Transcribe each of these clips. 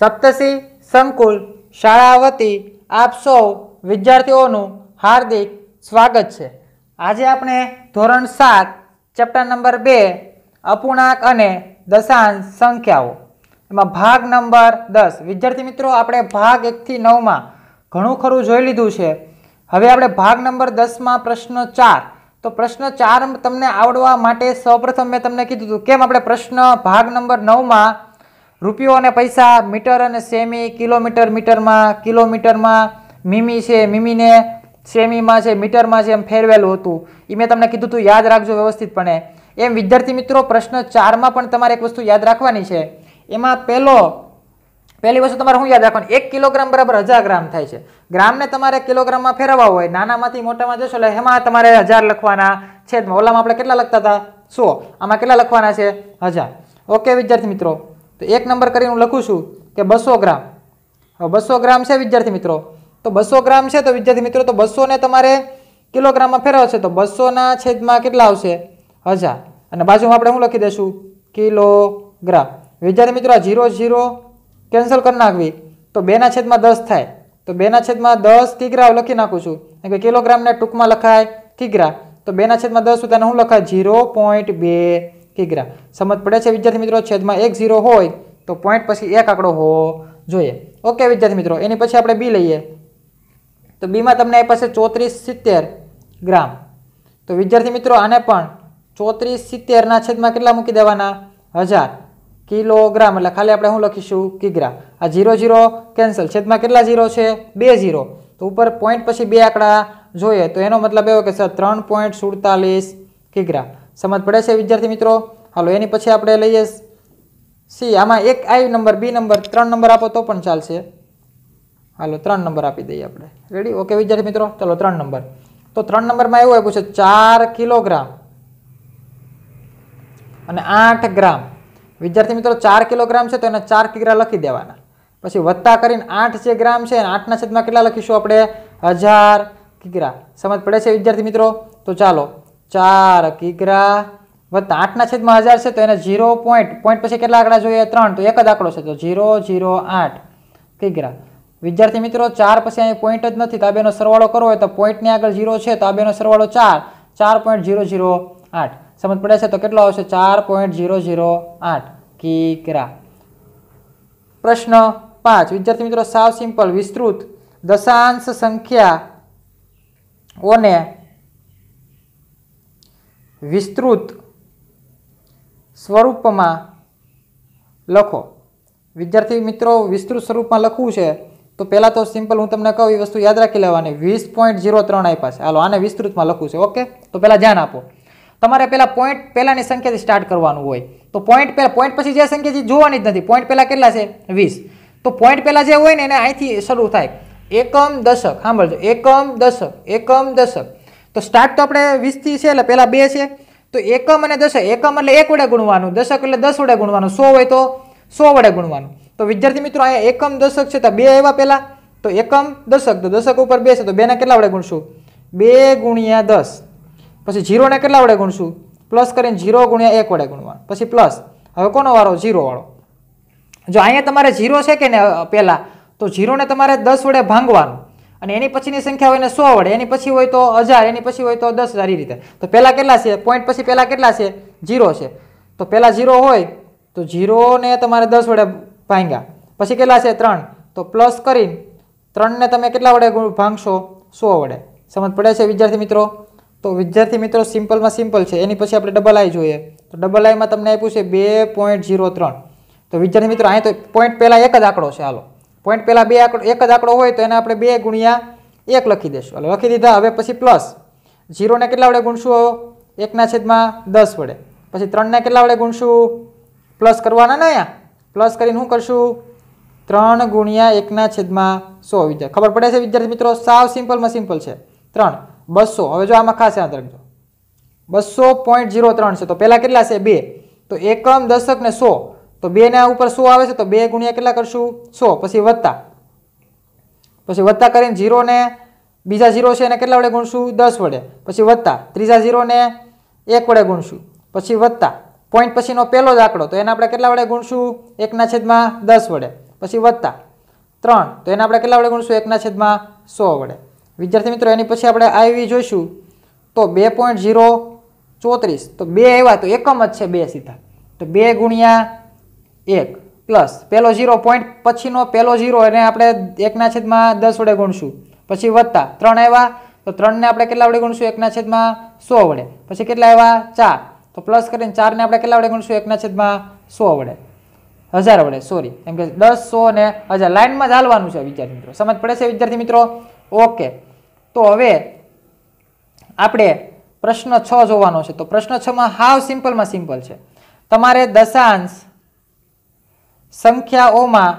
સપ્તસી સંકુલ શાળા વતી આપ સૌ વિદ્યાર્થીઓનું હાર્દિક સ્વાગત છે આજે આપણે ધોરણ સાત ચેપ્ટર નંબર બે અપૂર્ણાંક અને દશાંશ સંખ્યાઓ એમાં ભાગ નંબર દસ વિદ્યાર્થી મિત્રો આપણે ભાગ એકથી નવમાં ઘણું ખરું જોઈ લીધું છે હવે આપણે ભાગ નંબર દસમાં પ્રશ્ન ચાર તો પ્રશ્ન ચાર તમને આવડવા માટે સૌપ્રથમ મેં તમને કીધું હતું કેમ આપણે પ્રશ્ન ભાગ નંબર નવમાં રૂપિયો અને પૈસા મીટર અને સેમી કિલોમીટર મીટરમાં કિલોમીટરમાં મીમી છે મીમીને સેમીમાં છે મીટરમાં છે એમ ફેરવેલું હતું એ મેં તમને કીધું હતું યાદ રાખજો વ્યવસ્થિતપણે એમ વિદ્યાર્થી મિત્રો પ્રશ્ન ચારમાં પણ તમારે એક વસ્તુ યાદ રાખવાની છે એમાં પહેલો પહેલી વસ્તુ તમારે શું યાદ રાખવાનું એક કિલોગ્રામ બરાબર હજાર ગ્રામ થાય છે ગ્રામને તમારે કિલોગ્રામમાં ફેરવવા હોય નાનામાંથી મોટામાં જશો એટલે એમાં તમારે હજાર લખવાના છેદમાં ઓલામાં આપણે કેટલા લખતા હતા સો આમાં કેટલા લખવાના છે હજાર ઓકે વિદ્યાર્થી મિત્રો તો એક નંબર કરીને હું લખું છું કે બસો ગ્રામ હવે બસો ગ્રામ છે વિદ્યાર્થી મિત્રો તો બસો ગ્રામ છે તો વિદ્યાર્થી મિત્રો તો બસોને તમારે કિલોગ્રામમાં ફેરવશે તો બસોના છેદમાં કેટલા આવશે હજાર અને બાજુમાં આપણે હું લખી દઈશું કિલોગ્રામ વિદ્યાર્થી મિત્રો આ ઝીરો ઝીરો કેન્સલ કરી નાખવી તો બેના છેદમાં દસ થાય તો બેના છેદમાં દસ કિગ્રા લખી નાખું છું કે કિલોગ્રામને ટૂંકમાં લખાય કિગ્રા તો બેના છેદમાં દસ સુધી હું લખાય ઝીરો પોઈન્ટ બે કિગ્રા સમજ પડે છે વિદ્યાર્થી મિત્રો છેદમાં એક ઝીરો હોય તો પોઈન્ટ પછી એક આંકડો હોવો જોઈએ ઓકે વિદ્યાર્થી મિત્રો એની પછી આપણે બી લઈએ તો બીમાં તમને આપ્યા છે ચોત્રીસ સિત્તેર ગ્રામ તો વિદ્યાર્થી મિત્રો આને પણ ચોત્રીસ સિત્તેરના છેદમાં કેટલા મૂકી દેવાના હજાર કિલોગ્રામ એટલે ખાલી આપણે શું લખીશું કિગ્રા આ ઝીરો ઝીરો કેન્સલ છેદમાં કેટલા ઝીરો છે બે ઝીરો તો ઉપર પોઈન્ટ પછી બે આંકડા જોઈએ તો એનો મતલબ એવો કે સર ત્રણ પોઈન્ટ સુડતાલીસ કિગ્રા સમજ પડે છે વિદ્યાર્થી મિત્રો હાલો એની પછી આપણે લઈએ સી આમાં એક આઈ નંબર બી નંબર ત્રણ નંબર આપો તો પણ ચાલશે હાલો ત્રણ નંબર આપી દઈએ આપણે રેડી ઓકે વિદ્યાર્થી મિત્રો ચાલો ત્રણ નંબર તો ત્રણ નંબરમાં એવું આપ્યું છે ચાર કિલોગ્રામ અને આઠ ગ્રામ વિદ્યાર્થી મિત્રો ચાર કિલોગ્રામ છે તો એને ચાર કિગ્રા લખી દેવાના પછી વત્તા કરીને આઠ જે ગ્રામ છે આઠના છેદમાં કેટલા લખીશું આપણે હજાર કિગ્રા સમજ પડે છે વિદ્યાર્થી મિત્રો તો ચાલો ચાર કિગ્રા વત્તા આઠના છેદમાં હજાર છે તો એને ઝીરો પોઈન્ટ પોઈન્ટ પછી કેટલા આંકડા જોઈએ ત્રણ તો એક જ આંકડો છે તો ઝીરો ઝીરો આઠ કિગ્રા વિદ્યાર્થી મિત્રો ચાર પછી અહીં પોઈન્ટ જ નથી તો આ બેનો સરવાળો કરવો હોય તો પોઈન્ટની આગળ ઝીરો છે તો આ બેનો સરવાળો ચાર ચાર પોઈન્ટ ઝીરો ઝીરો આઠ સમજ પડે છે તો કેટલો આવશે ચાર પોઈન્ટ ઝીરો ઝીરો આઠ કિગ્રા પ્રશ્ન પાંચ વિદ્યાર્થી મિત્રો સાવ સિમ્પલ વિસ્તૃત દશાંશ સંખ્યાઓને વિસ્તૃત સ્વરૂપમાં લખો વિદ્યાર્થી મિત્રો વિસ્તૃત સ્વરૂપમાં લખવું છે તો પહેલાં તો સિમ્પલ હું તમને કહું એ વસ્તુ યાદ રાખી લેવાની વીસ પોઈન્ટ ઝીરો ત્રણ આપ્યા છે હાલો આને વિસ્તૃતમાં લખવું છે ઓકે તો પહેલાં ધ્યાન આપો તમારે પહેલાં પોઈન્ટ પહેલાંની સંખ્યાથી સ્ટાર્ટ કરવાનું હોય તો પોઈન્ટ પહેલાં પોઈન્ટ પછી જે સંખ્યાથી જોવાની જ નથી પોઈન્ટ પહેલાં કેટલા છે વીસ તો પોઈન્ટ પહેલાં જે હોય ને એને અહીંથી શરૂ થાય એકમ દશક સાંભળજો એકમ દશક એકમ દશક તો સ્ટાર્ટ તો આપણે વીસથી છે એટલે પહેલાં બે છે તો એકમ અને દશક એકમ એટલે એક વડે ગુણવાનું દશક એટલે દસ વડે ગુણવાનું સો હોય તો સો વડે ગુણવાનું તો વિદ્યાર્થી મિત્રો અહીંયા એકમ દશક છે તો બે એવા પહેલાં તો એકમ દશક તો દશક ઉપર બે છે તો બેને કેટલા વડે ગુણશું બે ગુણ્યા દસ પછી જીરોને કેટલા વડે ગુણશું પ્લસ કરીને જીરો ગુણ્યા એક વડે ગુણવાનું પછી પ્લસ હવે કોનો વાળો જીરો વાળો જો અહીંયા તમારે જીરો છે કે ને પહેલાં તો જીરોને તમારે દસ વડે ભાંગવાનું અને એની પછીની સંખ્યા હોય ને સો વડે એની પછી હોય તો હજાર એની પછી હોય તો દસ હજાર રીતે તો પહેલાં કેટલા છે પોઈન્ટ પછી પહેલાં કેટલા છે ઝીરો છે તો પહેલાં ઝીરો હોય તો જીરોને તમારે દસ વડે ભાંગ્યા પછી કેટલા છે ત્રણ તો પ્લસ કરીને ત્રણને તમે કેટલા વડે ભાંગશો સો વડે સમજ પડે છે વિદ્યાર્થી મિત્રો તો વિદ્યાર્થી મિત્રો સિમ્પલમાં સિમ્પલ છે એની પછી આપણે ડબલ આઈ જોઈએ તો ડબલ આઈમાં તમને આપ્યું છે બે પોઈન્ટ જીરો ત્રણ તો વિદ્યાર્થી મિત્રો અહીં તો પોઈન્ટ પહેલાં એક જ આંકડો છે હાલો પોઈન્ટ પહેલાં બે આંકડો એક જ આંકડો હોય તો એને આપણે બે ગુણ્યા એક લખી દઈશું એટલે લખી દીધા હવે પછી પ્લસ જીરોને કેટલા વડે ગુણશું એકના છેદમાં દસ વડે પછી ત્રણને કેટલા વડે ગુણશું પ્લસ કરવાના ને અહીંયા પ્લસ કરીને શું કરશું ત્રણ ગુણ્યા એકના છેદમાં સો વિદ્યાર્થી ખબર પડે છે વિદ્યાર્થી મિત્રો સાવ સિમ્પલમાં સિમ્પલ છે ત્રણ બસો હવે જો આમાં ખાસ યાદ રાખજો બસો પોઈન્ટ જીરો ત્રણ છે તો પહેલાં કેટલા છે બે તો એકમ દશક ને સો તો બેના ઉપર શું આવે છે તો બે ગુણ્યા કેટલા કરશું સો પછી વત્તા પછી વત્તા કરીને જીરોને બીજા જીરો છે એને કેટલા વડે ગુણશું દસ વડે પછી વત્તા ત્રીજા જીરોને એક વડે ગુણશું પછી વત્તા પોઈન્ટ પછીનો પહેલો જ આંકડો તો એને આપણે કેટલા વડે ગુણશું એકના છેદમાં દસ વડે પછી વત્તા ત્રણ તો એને આપણે કેટલા વડે ગુણશું એકના છેદમાં સો વડે વિદ્યાર્થી મિત્રો એની પછી આપણે આવી જોઈશું તો બે પોઈન્ટ જીરો ચોત્રીસ તો બે એવા તો એકમ જ છે બે સીધા તો બે ગુણ્યા એક પ્લસ પહેલો ઝીરો પોઈન્ટ પછીનો પહેલો ઝીરો એને આપણે એકના છેદમાં દસ વડે ગુણશું પછી વત્તા ત્રણ આવ્યા તો ત્રણને આપણે કેટલા વડે ગુણશું એકના છેદમાં સો વડે પછી કેટલા આવ્યા ચાર તો પ્લસ કરીને ચારને આપણે કેટલા વડે ગુણશું એકના છેદમાં સો વડે હજાર વડે સોરી એમ કે દસ સો અને હજાર લાઇનમાં જ હાલવાનું છે વિદ્યાર્થી મિત્રો સમજ પડે છે વિદ્યાર્થી મિત્રો ઓકે તો હવે આપણે પ્રશ્ન છ જોવાનો છે તો પ્રશ્ન છમાં હાવ સિમ્પલમાં સિમ્પલ છે તમારે દશાંશ સંખ્યાઓમાં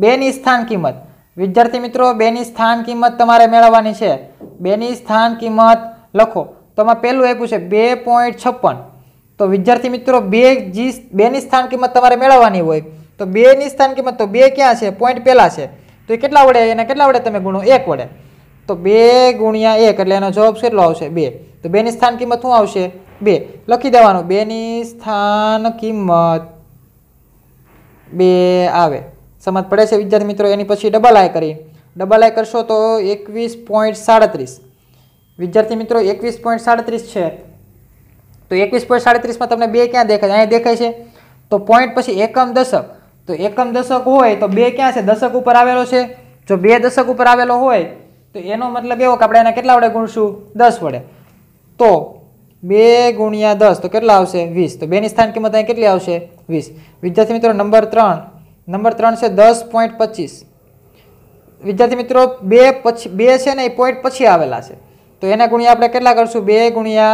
બેની સ્થાન કિંમત વિદ્યાર્થી મિત્રો બેની સ્થાન કિંમત તમારે મેળવવાની છે બેની સ્થાન કિંમત લખો તો આમાં પહેલું આપ્યું છે બે પોઈન્ટ છપ્પન તો વિદ્યાર્થી મિત્રો બે જી બેની સ્થાન કિંમત તમારે મેળવવાની હોય તો બેની સ્થાન કિંમત તો બે ક્યાં છે પોઈન્ટ પહેલાં છે તો એ કેટલા વડે એને કેટલા વડે તમે ગુણો એક વડે તો બે ગુણ્યા એક એટલે એનો જવાબ કેટલો આવશે બે તો બેની સ્થાન કિંમત શું આવશે બે લખી દેવાનું બેની સ્થાન કિંમત બે આવે સમજ પડે છે વિદ્યાર્થી મિત્રો એની પછી ડબલ આય કરી ડબલ આય કરશો તો એકવીસ પોઈન્ટ સાડત્રીસ વિદ્યાર્થી મિત્રો એકવીસ પોઈન્ટ સાડત્રીસ છે તો એકવીસ પોઈન્ટ સાડત્રીસમાં તમને બે ક્યાં દેખાય અહીંયા દેખાય છે તો પોઈન્ટ પછી એકમ દશક તો એકમ દશક હોય તો બે ક્યાં છે દશક ઉપર આવેલો છે જો બે દશક ઉપર આવેલો હોય તો એનો મતલબ એવો કે આપણે એના કેટલા વડે ગુણશું દસ વડે તો બે ગુણ્યા દસ તો કેટલા આવશે વીસ તો બેની સ્થાન કિંમત અહીં કેટલી આવશે વીસ વિદ્યાર્થી મિત્રો નંબર ત્રણ નંબર ત્રણ છે દસ પોઈન્ટ પચીસ વિદ્યાર્થી મિત્રો બે પછી બે છે ને એ પોઈન્ટ પછી આવેલા છે તો એના ગુણ્યા આપણે કેટલા કરશું બે ગુણ્યા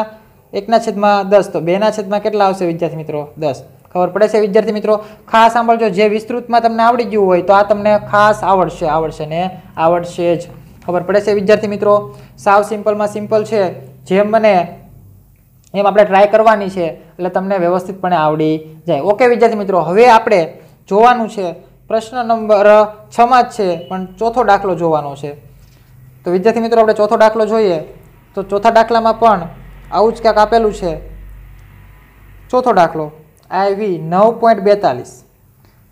એકના છેદમાં દસ તો બેના છેદમાં કેટલા આવશે વિદ્યાર્થી મિત્રો દસ ખબર પડે છે વિદ્યાર્થી મિત્રો ખાસ સાંભળજો જે વિસ્તૃતમાં તમને આવડી ગયું હોય તો આ તમને ખાસ આવડશે આવડશે ને આવડશે જ ખબર પડે છે વિદ્યાર્થી મિત્રો સાવ સિમ્પલમાં સિમ્પલ છે જેમ મને એમ આપણે ટ્રાય કરવાની છે એટલે તમને વ્યવસ્થિતપણે આવડી જાય ઓકે વિદ્યાર્થી મિત્રો હવે આપણે જોવાનું છે પ્રશ્ન નંબર છમાં જ છે પણ ચોથો દાખલો જોવાનો છે તો વિદ્યાર્થી મિત્રો આપણે ચોથો દાખલો જોઈએ તો ચોથા દાખલામાં પણ આવું જ ક્યાંક આપેલું છે ચોથો દાખલો આઈવી નવ પોઈન્ટ બેતાલીસ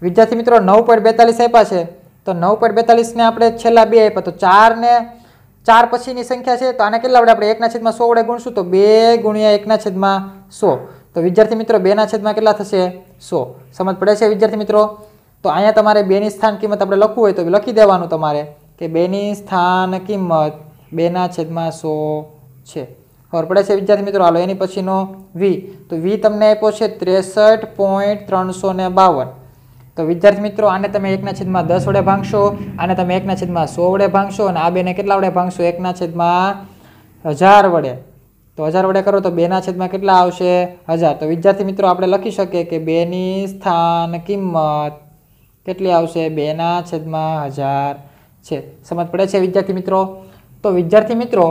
વિદ્યાર્થી મિત્રો નવ પોઈન્ટ બેતાલીસ આપ્યા છે તો નવ પોઈન્ટ બેતાલીસને આપણે છેલ્લા બે આપ્યા તો ચારને ચાર પછીની સંખ્યા છે તો આને કેટલા વડે આપણે એકના છેદમાં સો વડે ગુણશું તો બે ગુણ્યા એકના છેદમાં સો તો વિદ્યાર્થી મિત્રો બેના છેદમાં કેટલા થશે સો સમજ પડે છે વિદ્યાર્થી મિત્રો તો અહીંયા તમારે બેની સ્થાન કિંમત આપણે લખવું હોય તો લખી દેવાનું તમારે કે બેની સ્થાન કિંમત બેના છેદમાં સો છે ખબર પડે છે વિદ્યાર્થી મિત્રો હાલો એની પછીનો વી તો વી તમને આપ્યો છે ત્રેસઠ પોઈન્ટ ત્રણસો ને બાવન તો વિદ્યાર્થી મિત્રો આને તમે એકના છેદમાં દસ વડે ભાંગશો આને તમે એકના છેદમાં સો વડે ભાંગશો અને આ બેને કેટલા વડે ભાંગશો એકના છેદમાં હજાર વડે તો હજાર વડે કરો તો બેના છેદમાં કેટલા આવશે હજાર તો વિદ્યાર્થી મિત્રો આપણે લખી શકીએ કે બેની સ્થાન કિંમત કેટલી આવશે બેના છેદમાં હજાર છે સમજ પડે છે વિદ્યાર્થી મિત્રો તો વિદ્યાર્થી મિત્રો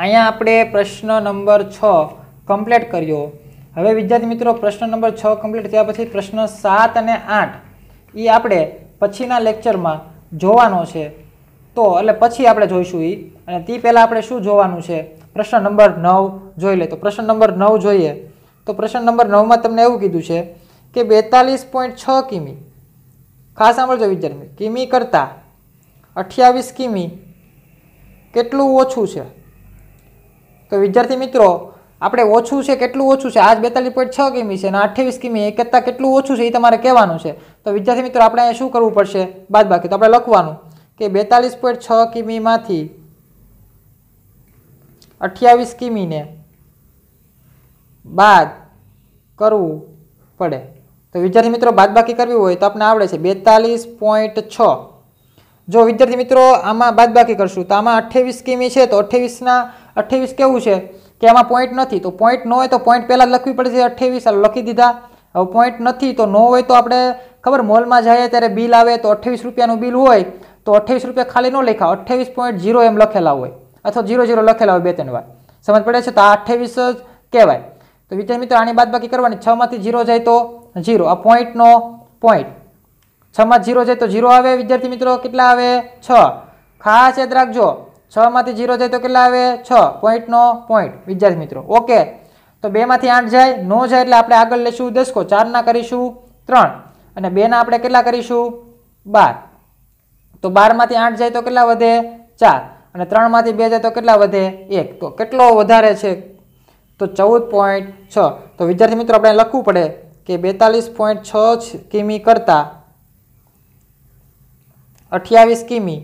અહીંયા આપણે પ્રશ્ન નંબર છ કમ્પ્લીટ કર્યો હવે વિદ્યાર્થી મિત્રો પ્રશ્ન નંબર છ કમ્પ્લીટ થયા પછી પ્રશ્ન સાત અને આઠ એ આપણે પછીના લેક્ચરમાં જોવાનો છે તો એટલે પછી આપણે જોઈશું એ અને તે પહેલાં આપણે શું જોવાનું છે પ્રશ્ન નંબર નવ જોઈ લે તો પ્રશ્ન નંબર નવ જોઈએ તો પ્રશ્ન નંબર નવમાં તમને એવું કીધું છે કે બેતાલીસ પોઈન્ટ છ કિમી ખાસ સાંભળજો વિદ્યાર્થી કિમી કરતાં અઠ્યાવીસ કિમી કેટલું ઓછું છે તો વિદ્યાર્થી મિત્રો આપણે ઓછું છે કેટલું ઓછું છે આજ બેતાલીસ પોઈન્ટ છ કિમી છે અને અઠ્યાવીસ કિમી એ કરતાં કેટલું ઓછું છે એ તમારે કહેવાનું છે તો વિદ્યાર્થી મિત્રો આપણે અહીંયા શું કરવું પડશે બાદ બાકી તો આપણે લખવાનું કે બેતાલીસ પોઈન્ટ છ કિમીમાંથી અઠ્યાવીસ કિમીને બાદ કરવું પડે તો વિદ્યાર્થી મિત્રો બાદબાકી કરવી હોય તો આપણે આવડે છે બેતાલીસ પોઈન્ટ છ જો વિદ્યાર્થી મિત્રો આમાં બાદબાકી કરશું તો આમાં અઠ્યાવીસ કિમી છે તો અઠ્યાવીસના અઠ્યાવીસ કેવું છે કે એમાં પોઈન્ટ નથી તો પોઈન્ટ ન હોય તો પોઈન્ટ પહેલાં લખવી પડશે છે અઠ્ઠાવીસ લખી દીધા હવે પોઈન્ટ નથી તો ન હોય તો આપણે ખબર મોલમાં જઈએ ત્યારે બિલ આવે તો અઠ્ઠાવીસ રૂપિયાનું બિલ હોય તો અઠ્ઠાવીસ રૂપિયા ખાલી ન લખા અઠ્ઠાવીસ પોઈન્ટ જીરો એમ લખેલા હોય અથવા જીરો જીરો લખેલા હોય બે ત્રણ વાર સમજ પડે છે તો આ અઠ્ઠાવીસ જ કહેવાય તો વિદ્યાર્થી મિત્રો આની બાદ બાકી કરવાની છમાંથી જીરો જાય તો જીરો આ પોઈન્ટનો પોઈન્ટ છમાં જીરો જાય તો જીરો આવે વિદ્યાર્થી મિત્રો કેટલા આવે છ ખાસ યાદ રાખજો છમાંથી જીરો જાય તો કેટલા આવે છ પોઈન્ટનો પોઈન્ટ વિદ્યાર્થી મિત્રો ઓકે તો બેમાંથી આઠ જાય નો જાય એટલે આપણે આગળ લઈશું દસકો ચારના કરીશું ત્રણ અને બેના આપણે કેટલા કરીશું બાર તો બારમાંથી આઠ જાય તો કેટલા વધે ચાર અને ત્રણમાંથી બે જાય તો કેટલા વધે એક તો કેટલો વધારે છે તો ચૌદ પોઈન્ટ છ તો વિદ્યાર્થી મિત્રો આપણે લખવું પડે કે બેતાલીસ પોઈન્ટ છ કિમી કરતાં અઠ્યાવીસ કિમી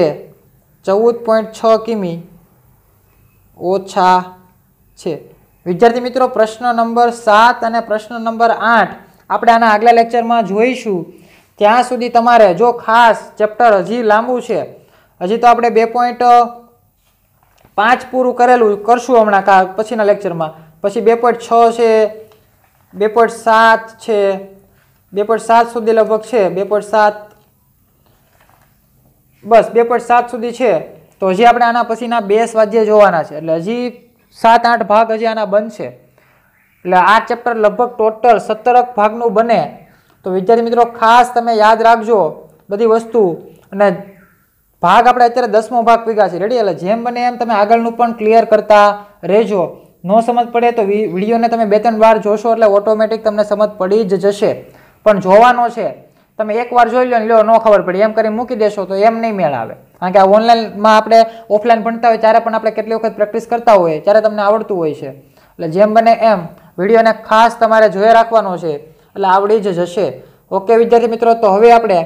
એ ચૌદ પોઈન્ટ છ કિમી ઓછા છે વિદ્યાર્થી મિત્રો પ્રશ્ન નંબર સાત અને પ્રશ્ન નંબર આઠ આપણે આના આગલા લેક્ચરમાં જોઈશું ત્યાં સુધી તમારે જો ખાસ ચેપ્ટર હજી લાંબુ છે હજી તો આપણે બે પોઈન્ટ પાંચ પૂરું કરેલું કરશું હમણાં કા પછીના લેક્ચરમાં પછી બે પોઈન્ટ છ છે બે પોઈન્ટ સાત છે બે પોઈન્ટ સાત સુધી લગભગ છે બે પોઈન્ટ સાત બસ બે પોઈન્ટ સાત સુધી છે તો હજી આપણે આના પછીના બે સ્વાધ્યાય જોવાના છે એટલે હજી સાત આઠ ભાગ હજી આના બનશે એટલે આ ચેપ્ટર લગભગ ટોટલ સત્તરક ભાગનું બને તો વિદ્યાર્થી મિત્રો ખાસ તમે યાદ રાખજો બધી વસ્તુ અને ભાગ આપણે અત્યારે દસમો ભાગ પીગા છે રેડી એટલે જેમ બને એમ તમે આગળનું પણ ક્લિયર કરતા રહેજો ન સમજ પડે તો વિડીયોને તમે બે ત્રણ વાર જોશો એટલે ઓટોમેટિક તમને સમજ પડી જ જશે પણ જોવાનો છે તમે એકવાર જોઈ લો ને લો ન ખબર પડે એમ કરી મૂકી દેશો તો એમ નહીં મેળ આવે કારણ કે આ ઓનલાઈનમાં આપણે ઓફલાઈન ભણતા હોય ત્યારે પણ આપણે કેટલી વખત પ્રેક્ટિસ કરતા હોઈએ ત્યારે તમને આવડતું હોય છે એટલે જેમ બને એમ વિડીયોને ખાસ તમારે જોઈ રાખવાનો છે એટલે આવડી જ જશે ઓકે વિદ્યાર્થી મિત્રો તો હવે આપણે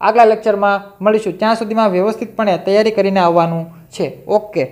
આગલા લેક્ચરમાં મળીશું ત્યાં સુધીમાં વ્યવસ્થિતપણે તૈયારી કરીને આવવાનું છે ઓકે